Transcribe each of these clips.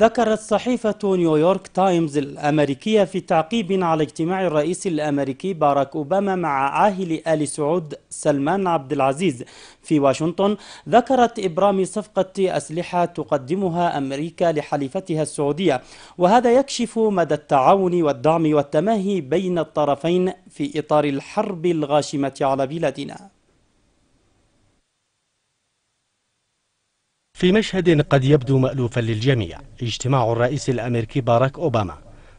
ذكرت صحيفة نيويورك تايمز الأمريكية في تعقيب على اجتماع الرئيس الأمريكي باراك أوباما مع عاهل آل سعود سلمان عبد العزيز في واشنطن ذكرت إبرام صفقة أسلحة تقدمها أمريكا لحليفتها السعودية وهذا يكشف مدى التعاون والدعم والتماهي بين الطرفين في إطار الحرب الغاشمة على بلادنا في مشهد قد يبدو مألوفا للجميع اجتماع الرئيس الأمريكي باراك أوباما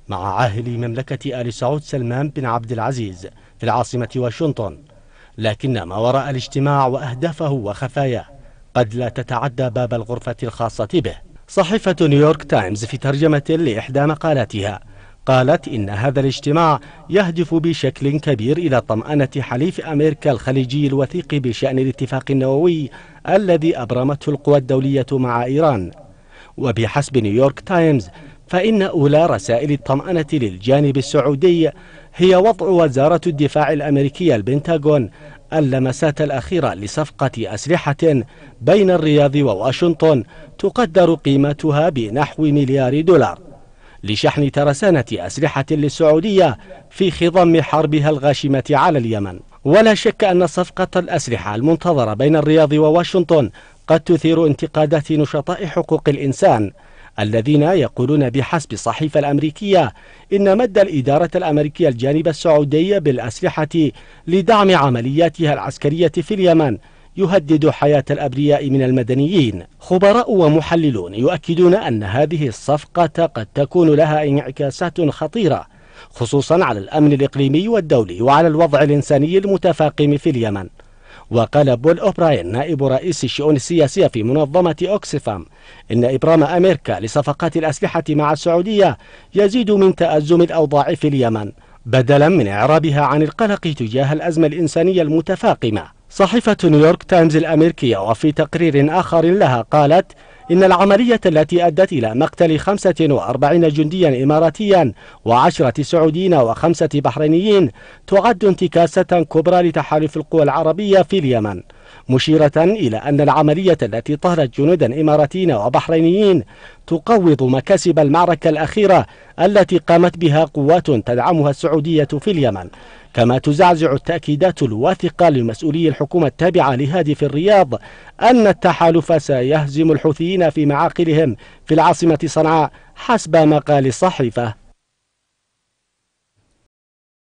مع عاهل مملكة آل سعود سلمان بن عبد العزيز في العاصمة واشنطن لكن ما وراء الاجتماع وأهدافه وخفاياه قد لا تتعدى باب الغرفة الخاصة به صحيفة نيويورك تايمز في ترجمة لإحدى مقالاتها قالت إن هذا الاجتماع يهدف بشكل كبير إلى طمأنة حليف أمريكا الخليجي الوثيق بشأن الاتفاق النووي الذي أبرمته القوى الدولية مع إيران وبحسب نيويورك تايمز فإن أولى رسائل الطمأنة للجانب السعودي هي وضع وزارة الدفاع الأمريكية البنتاغون اللمسات الأخيرة لصفقة أسلحة بين الرياض وواشنطن تقدر قيمتها بنحو مليار دولار لشحن ترسانة أسلحة للسعودية في خضم حربها الغاشمة على اليمن ولا شك أن صفقة الأسلحة المنتظرة بين الرياض وواشنطن قد تثير انتقادات نشطاء حقوق الإنسان الذين يقولون بحسب الصحيفة الأمريكية إن مد الإدارة الأمريكية الجانب السعودي بالأسلحة لدعم عملياتها العسكرية في اليمن يهدد حياة الأبرياء من المدنيين خبراء ومحللون يؤكدون أن هذه الصفقة قد تكون لها انعكاسات خطيرة خصوصا على الأمن الإقليمي والدولي وعلى الوضع الإنساني المتفاقم في اليمن وقال بول أوبراين نائب رئيس الشؤون السياسية في منظمة أوكسفام إن إبرام أمريكا لصفقات الأسلحة مع السعودية يزيد من تأزم الأوضاع في اليمن بدلا من إعرابها عن القلق تجاه الأزمة الإنسانية المتفاقمة صحيفة نيويورك تايمز الأمريكية وفي تقرير آخر لها قالت إن العملية التي أدت إلى مقتل 45 جنديا إماراتيا وعشرة سعوديين وخمسة بحرينيين تعد انتكاسة كبرى لتحالف القوى العربية في اليمن مشيرة إلى أن العملية التي طهرت جنودا إماراتيين وبحرينيين تقوض مكاسب المعركة الأخيرة التي قامت بها قوات تدعمها السعودية في اليمن كما تزعزع التأكيدات الواثقة لمسؤولي الحكومة التابعة لهادي في الرياض أن التحالف سيهزم الحوثيين في معاقلهم في العاصمة صنعاء حسب مقال الصحيفة